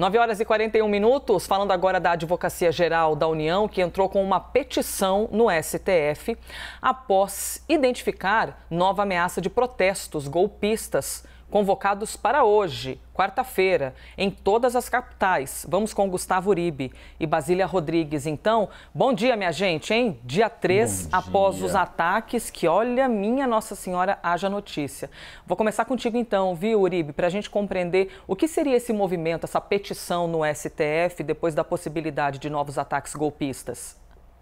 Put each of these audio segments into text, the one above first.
9 horas e 41 minutos, falando agora da Advocacia Geral da União, que entrou com uma petição no STF após identificar nova ameaça de protestos golpistas convocados para hoje, quarta-feira, em todas as capitais. Vamos com Gustavo Uribe e Basília Rodrigues. Então, bom dia, minha gente, hein? Dia 3, bom após dia. os ataques, que olha, minha Nossa Senhora, haja notícia. Vou começar contigo então, viu, Uribe, para a gente compreender o que seria esse movimento, essa petição no STF, depois da possibilidade de novos ataques golpistas.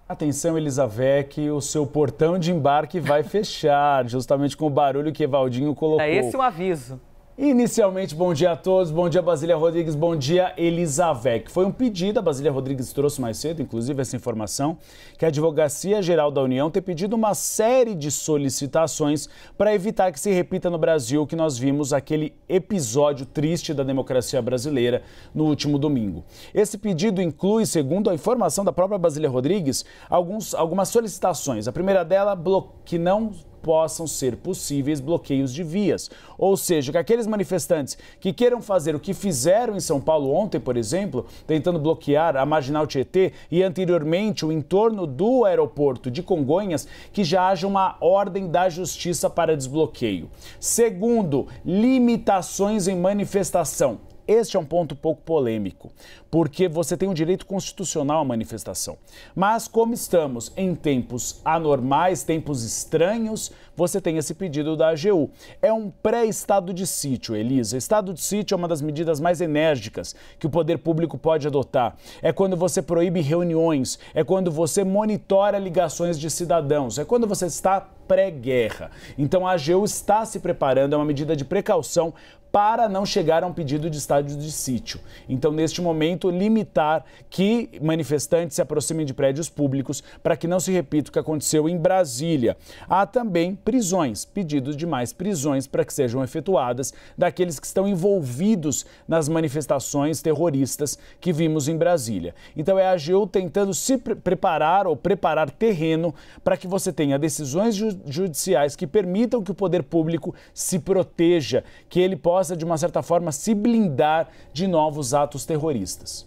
Atenção, Elizavec, o seu portão de embarque vai fechar, justamente com o barulho que Evaldinho é colocou. É esse o aviso. Inicialmente, bom dia a todos, bom dia Basília Rodrigues, bom dia Elisavec. Foi um pedido, a Basília Rodrigues trouxe mais cedo, inclusive, essa informação, que a Advocacia Geral da União tem pedido uma série de solicitações para evitar que se repita no Brasil que nós vimos aquele episódio triste da democracia brasileira no último domingo. Esse pedido inclui, segundo a informação da própria Basília Rodrigues, alguns, algumas solicitações. A primeira dela, que não possam ser possíveis bloqueios de vias. Ou seja, que aqueles manifestantes que queiram fazer o que fizeram em São Paulo ontem, por exemplo, tentando bloquear a marginal Tietê e anteriormente o entorno do aeroporto de Congonhas, que já haja uma ordem da justiça para desbloqueio. Segundo, limitações em manifestação. Este é um ponto pouco polêmico, porque você tem um direito constitucional à manifestação. Mas como estamos em tempos anormais, tempos estranhos, você tem esse pedido da AGU. É um pré-estado de sítio, Elisa. Estado de sítio é uma das medidas mais enérgicas que o poder público pode adotar. É quando você proíbe reuniões, é quando você monitora ligações de cidadãos, é quando você está pré-guerra. Então a AGU está se preparando, é uma medida de precaução para não chegar a um pedido de estádio de sítio. Então, neste momento, limitar que manifestantes se aproximem de prédios públicos para que não se repita o que aconteceu em Brasília. Há também prisões, pedidos de mais prisões para que sejam efetuadas daqueles que estão envolvidos nas manifestações terroristas que vimos em Brasília. Então, é a AGU tentando se pre preparar ou preparar terreno para que você tenha decisões ju judiciais que permitam que o poder público se proteja, que ele possa, de uma certa forma, se blindar de novos atos terroristas.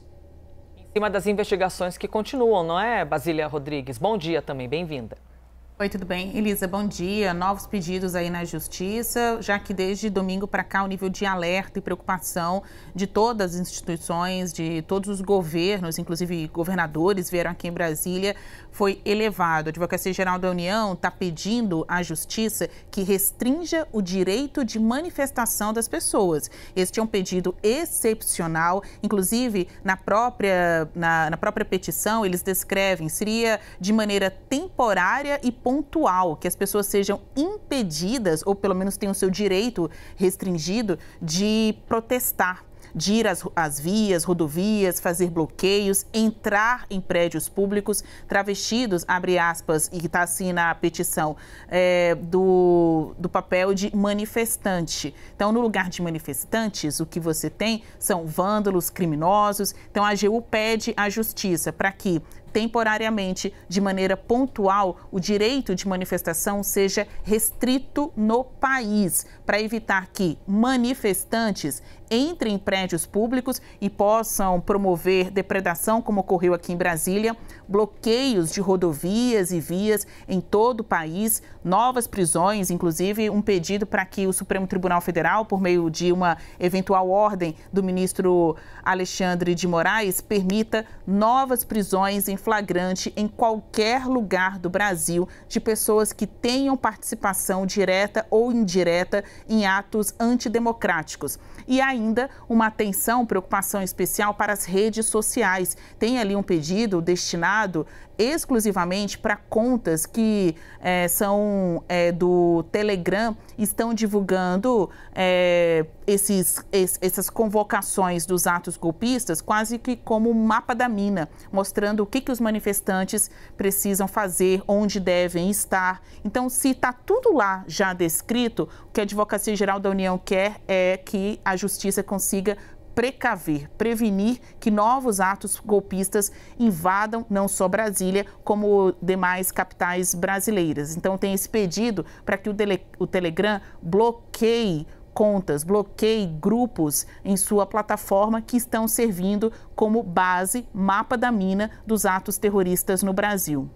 Em cima das investigações que continuam, não é, Basília Rodrigues? Bom dia também, bem-vinda. Oi, tudo bem? Elisa, bom dia. Novos pedidos aí na Justiça, já que desde domingo para cá o nível de alerta e preocupação de todas as instituições, de todos os governos, inclusive governadores vieram aqui em Brasília, foi elevado. A Advocacia Geral da União está pedindo à Justiça que restrinja o direito de manifestação das pessoas. Este é um pedido excepcional, inclusive na própria, na, na própria petição eles descrevem, seria de maneira temporária e pontual pontual, que as pessoas sejam impedidas, ou pelo menos tenham o seu direito restringido, de protestar de ir às, às, vias, rodovias, fazer bloqueios, entrar em prédios públicos, travestidos, abre aspas, e está assim na petição, é, do, do papel de manifestante. Então, no lugar de manifestantes, o que você tem são vândalos, criminosos. Então, a AGU pede à justiça para que temporariamente, de maneira pontual, o direito de manifestação seja restrito no país, para evitar que manifestantes entrem em prédios públicos e possam promover depredação, como ocorreu aqui em Brasília, bloqueios de rodovias e vias em todo o país, novas prisões, inclusive um pedido para que o Supremo Tribunal Federal, por meio de uma eventual ordem do ministro Alexandre de Moraes, permita novas prisões em flagrante em qualquer lugar do Brasil de pessoas que tenham participação direta ou indireta em atos antidemocráticos. E ainda uma atenção, preocupação especial para as redes sociais. Tem ali um pedido destinado exclusivamente para contas que é, são é, do Telegram, estão divulgando é, esses, es, essas convocações dos atos golpistas quase que como um mapa da mina, mostrando o que, que que os manifestantes precisam fazer, onde devem estar. Então, se está tudo lá já descrito, o que a Advocacia Geral da União quer é que a Justiça consiga precaver, prevenir que novos atos golpistas invadam não só Brasília, como demais capitais brasileiras. Então, tem esse pedido para que o, Telegram bloqueie contas, bloqueie grupos em sua plataforma que estão servindo como base, mapa da mina dos atos terroristas no Brasil.